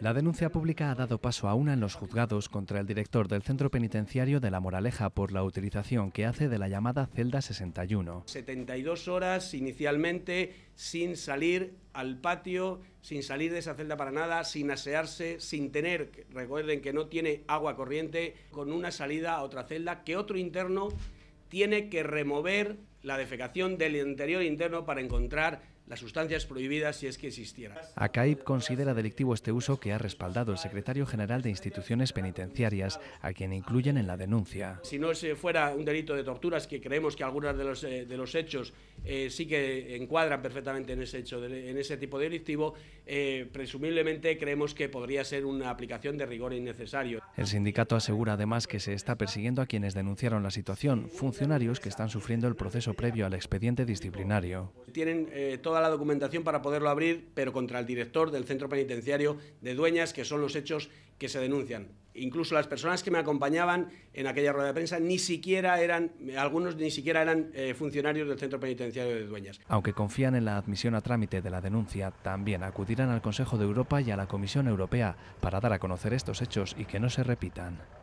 La denuncia pública ha dado paso a una en los juzgados contra el director del centro penitenciario de La Moraleja por la utilización que hace de la llamada celda 61. 72 horas inicialmente sin salir al patio, sin salir de esa celda para nada, sin asearse, sin tener, recuerden que no tiene agua corriente, con una salida a otra celda que otro interno tiene que remover la defecación del interior interno para encontrar las sustancias prohibidas si es que existieran. ACAIP considera delictivo este uso que ha respaldado el secretario general de instituciones penitenciarias, a quien incluyen en la denuncia. Si no se fuera un delito de torturas, que creemos que algunos de los, eh, de los hechos eh, sí que encuadran perfectamente en ese, hecho en ese tipo de delictivo, eh, presumiblemente creemos que podría ser una aplicación de rigor innecesario. El sindicato asegura además que se está persiguiendo a quienes denunciaron la situación, funcionarios que están sufriendo el proceso previo al expediente disciplinario. Tienen eh, la documentación para poderlo abrir, pero contra el director del centro penitenciario de Dueñas, que son los hechos que se denuncian. Incluso las personas que me acompañaban en aquella rueda de prensa ni siquiera eran, algunos ni siquiera eran eh, funcionarios del centro penitenciario de Dueñas. Aunque confían en la admisión a trámite de la denuncia, también acudirán al Consejo de Europa y a la Comisión Europea para dar a conocer estos hechos y que no se repitan.